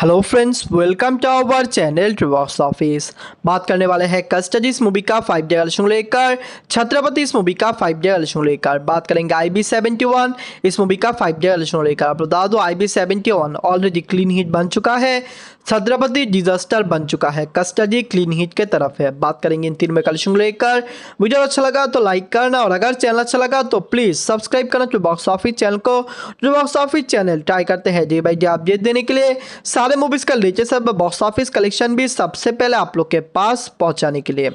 hello friends welcome to our channel Trivox office बात करने वाले हैं कस्टडी इस मूवी का फाइव डे कलेक्शन लेकर छत्रपति इस मूवी का फाइव डे कलेक्शन लेकर बात करेंगे आई बी सेवेंटी वन इस मूवी का फाइव डे कलेक्शन लेकर आप बता दो I B seventy one already clean hit बन चुका है छत्रपति डिजास्टर बन चुका है कस्टडी क्लीन हिट के तरफ है बात करेंगे इन तीन में कलेक्शन लेकर वीडियो अच्छा लगा तो लाइक करना और अगर चैनल अच्छा लगा तो प्लीज़ सब्सक्राइब करना ट्रिबॉक्स ऑफिस चैनल को ट्रिबॉक्स ऑफिस चैनल ट्राई करते हैं डे बाई डे अपडेट देने के लिए सारे मूवीज़ का लेटेस्ट बॉक्स ऑफिस कलेक्शन भी सबसे पहले आप लोग के पास पहुंचाने के लिए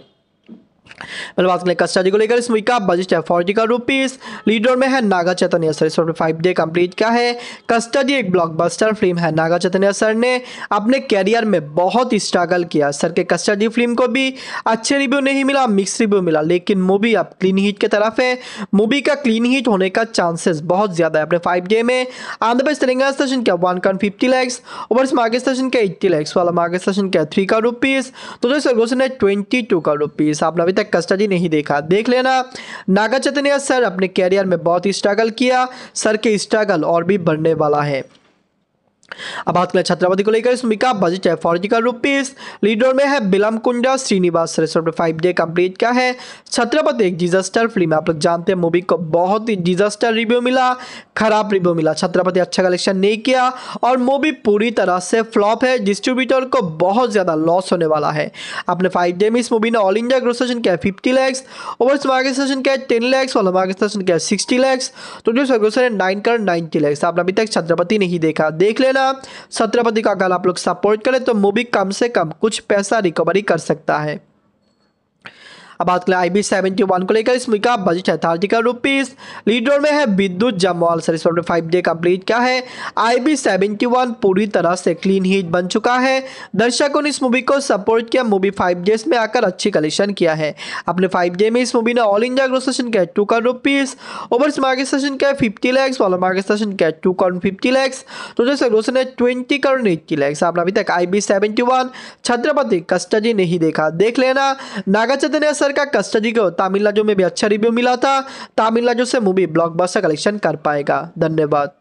मैंने बात करें कस्टडी को लेकर इस मूवी का बजट है फोर्टी का रुपीज लीडर में है नागा चैतन्य सर इस फाइव डे कंप्लीट क्या है कस्टडी एक ब्लॉकबस्टर फिल्म है नागा चैतन्य सर ने अपने कैरियर में बहुत स्ट्रगल किया सर के कस्टडी फिल्म को भी अच्छे रिव्यू नहीं मिला मिक्स रिव्यू मिला लेकिन मूवी अब क्लीन हिट की तरफ है मूवी का क्लीन हिट होने का चांसेस बहुत ज़्यादा है अपने फाइव डे में आंध्र प्रदेश तेलंगाना स्टेशन का वन कॉन fifty lakhs overseas market station का एट्टी लैक्स वाला मार्केट स्टेशन का थ्री का रुपीज़ तो जो सर घोषण है ट्वेंटी टू का रुपीज़ आपने अभी तक कस्टडी नहीं देखा देख लेना नागा चैतन्य सर अपने कैरियर में बहुत ही स्ट्रगल किया सर के स्ट्रगल और भी बढ़ने वाला है अब बात करें छत्रपति को लेकर इसमें का बजट है फोर्टी का रुपीज लीडर में है बिलम कुंडा श्रीनिवास सरेश्वर फाइव डे कंप्लीट का है छत्रपति एक डिजास्टर फिल्म आप लोग जानते हैं मूवी को बहुत ही डिजास्टर रिव्यू मिला खराब रिव्यू मिला छत्रपति अच्छा कलेक्शन नहीं किया और मूवी पूरी तरह से फ्लॉप है डिस्ट्रीब्यूटर को बहुत ज़्यादा लॉस होने वाला है अपने फाइव डे में इस मूवी ने ऑल इंडिया ग्रोस सेशन किया फिफ्टी लैक्स ओवर्स मार्केट सेशन किया टेन लैक्स और मार्केट सेशन किया सिक्सटी लैक्स तो जो ग्रोस है नाइन कर नाइनटी लैक्स आपने अभी तक छत्रपति नहीं देखा देख लेना छत्रपति का अगर आप लोग सपोर्ट करें तो मूवी कम से कम कुछ पैसा रिकवरी कर सकता है अब बात करें आई बी सेवेंटी वन को लेकर इसमें का बजट है थर्टी का रुपीज़ लीडर में है विद्युत जमवाल सर इसमें फाइव डे कंप्लीट क्या है आई बी सेवेंटी वन पूरी तरह से क्लीन हीट बन चुका है दर्शकों ने इस मूवी को सपोर्ट किया मूवी फाइव डेज में आकर अच्छी कलेक्शन किया है अपने फाइव डे में इस मूवी ने ऑल इंडिया ग्रोथ सेशन का टू का रुपीज़ ओवर मार्केट सेशन का फिफ्टी लैक्स वाला मार्केट सेशन का टू करोड़ फिफ्टी लैक्स तो जैसे ग्रोथ ने ट्वेंटी करोड़ एट्टी लैक्स आपने अभी तक I B seventy one Chhatrapati custody नहीं देखा देख लेना नागा चैतन्य पिक्चर का कस्टडी को तमिलनाडु में भी अच्छा रिव्यू मिला था तमिलनाडु से मूवी ब्लॉकबस्टर कलेक्शन कर पाएगा धन्यवाद